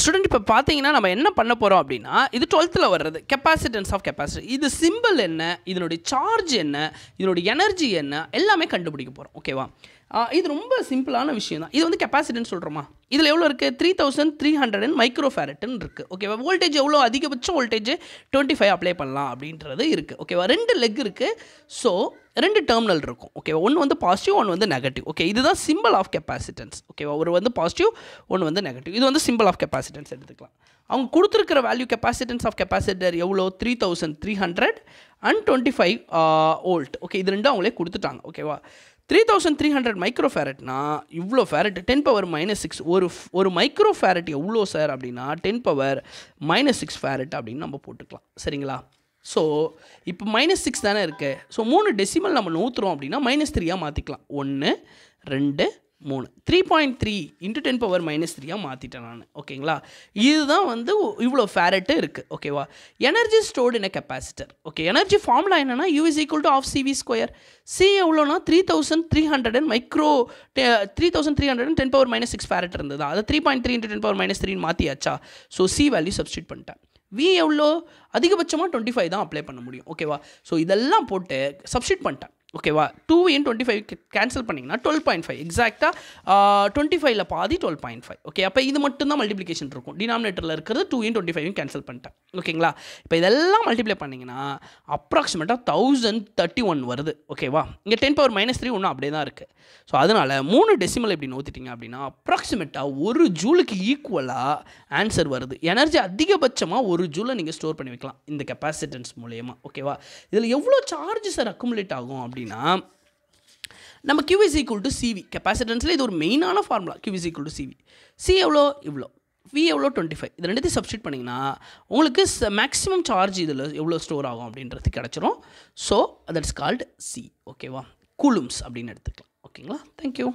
student இப்போ பார்த்தீங்கன்னா நம்ம என்ன பண்ண போகிறோம் அப்படின்னா இது டுவெல்த்தில் வர்றது கெப்பாசிட்டன்ஸ் ஆஃப் கெப்பாசிட்டி இது சிம்பிள் என்ன இதனுடைய சார்ஜ் என்ன இதனுடைய எனர்ஜி என்ன எல்லாமே கண்டுபிடிக்க போகிறோம் ஓகேவா இது ரொம்ப சிம்பிளான விஷயம் தான் இது வந்து கெப்பாசிட்டின்னு சொல்கிறோமா இதில் எவ்வளோ இருக்குது three thousand three hundred and micro ஃபேரட்னு இருக்குது ஓகேவா வோல்டேஜ் எவ்வளோ அதிகபட்சம் வோல்டேஜ் டுவெண்ட்டி ஃபைவ் அப்ளை பண்ணலாம் அப்படின்றது இருக்குது ஓகேவா ரெண்டு லெக் இருக்குது ஸோ ரெண்டு டெர்மினல் இருக்கும் ஓகேவா ஒன்று வந்து பாசிட்டிவ் ஒன்று வந்து நெகட்டிவ் ஓகே இதுதான் சிம்பிள் ஆஃப் கெப்பாசிட்டன்ஸ் ஓகேவா ஒரு வந்து பாசிட்டிவ் ஒன்று வந்து நெகட்டிவ் இது வந்து சிம்பிள் ஆஃப் கெப்பாசிட்டன்ஸ் எடுத்துக்கலாம் அவங்க கொடுத்துருக்கிற வேல்யூ கெப்பாசிட்டன்ஸ் ஆஃப் கெப்பாசிட்டர் எவ்வளோ three thousand three hundred and twenty five volt okay இது ரெண்டும் அவங்களே கொடுத்துட்டாங்க ஓகேவா three thousand three hundred micro ஃபேரட்னா இவ்வளோ farad ten power minus six ஒரு ஒரு மைக்ரோ ஃபேரட் எவ்வளோ சார் அப்படின்னா ten power minus six farad அப்படின்னு நம்ம போட்டுக்கலாம் சரிங்களா ஸோ இப்போ மைனஸ் சிக்ஸ் தானே இருக்குது ஸோ மூணு டெசிமல் நம்ம நூற்றுறோம் அப்படின்னா மைனஸ் த்ரீயாக மாற்றிக்கலாம் ஒன்று ரெண்டு மூணு three point three into ten power minus த்ரீயாக மாற்றிட்டேன் நான் ஓகேங்களா இதுதான் வந்து இவ்வளோ ஃபேரட்டு இருக்குது ஓகேவா energy stored in capacitor okay energy formula என்னென்னா U is equal to half CV square C எவ்வளோனா three thousand three hundred and micro three thousand three hundred and ten power minus six farad இருந்தது அதை three point three into ten power minus த்ரீன்னு மாற்றியாச்சா so C value substitute பண்ணிட்டேன் V எவ்வளோ அதிகபட்சமாக twenty five தான் apply பண்ண முடியும் ஓகேவா ஸோ இதெல்லாம் போட்டு சப்ஸ்டிட் பண்ணிட்டேன் ஓகேவா two in twenty five cancel பண்ணிங்கன்னா டுவெல் பாயிண்ட் ஃபைவ் எக்ஸாக்டாக டுவெண்ட்டி ஃபைவ்ல பாதி டுவெல் பாயிண்ட் ஃபைவ் ஓகே அப்போ இது மட்டும் தான் மல்டிப்ளிகேஷன் இருக்கும் டினாமினேட்டரில் இருக்கிறது two in twenty five cancel பண்ணிட்டேன் ஓகேங்களா இப்போ இதெல்லாம் மல்டிப்ளை பண்ணிங்கன்னா அப்ராக்சிமேட்டாக தௌசண்ட் தேர்ட்டி ஒன் வருது ஓகேவா இங்கே டென் பவர் மைனஸ் த்ரீ ஒன்றும் அப்படியே தான் இருக்குது ஸோ அதனால் மூணு டெசிமல் எப்படி நோத்திட்டிங்க அப்படின்னா அப்ராக்சிமேட்டாக ஒரு ஜூலுக்கு ஈக்குவலாக ஆன்சர் வருது எனர்ஜி அதிகபட்சமாக ஒரு ஒரு ஜூலை நீங்கள் ஸ்டோர் பண்ணி வைக்கலாம் இந்த கெப்பாசிட்டன்ஸ் மூலயமா ஓகேவா இதில் எவ்வளோ சார்ஜ் சார் அக்குமுலேட் ஆகும் அப்படின்னா நம்ம கியூஎஸ் ஈக்குவல் டு சிவி கெப்பாசிட்டன்ஸில் இது ஒரு மெயினான formula Q is equal to CV C எவ்வளோ இவ்வளோ வி எவ்வளோ டுவெண்ட்டி ஃபைவ் இது ரெண்டுத்தையும் சப்ஸ்டியூட் பண்ணிங்கன்னா உங்களுக்கு மேக்ஸிமம் சார்ஜ் இதில் எவ்வளோ ஸ்டோர் ஆகும் அப்படின்றது கிடச்சிரும் ஸோ தட்ஸ் கால்டு சி ஓகேவா கூலும்ஸ் அப்படின்னு எடுத்துக்கலாம் ஓகேங்களா தேங்க்யூ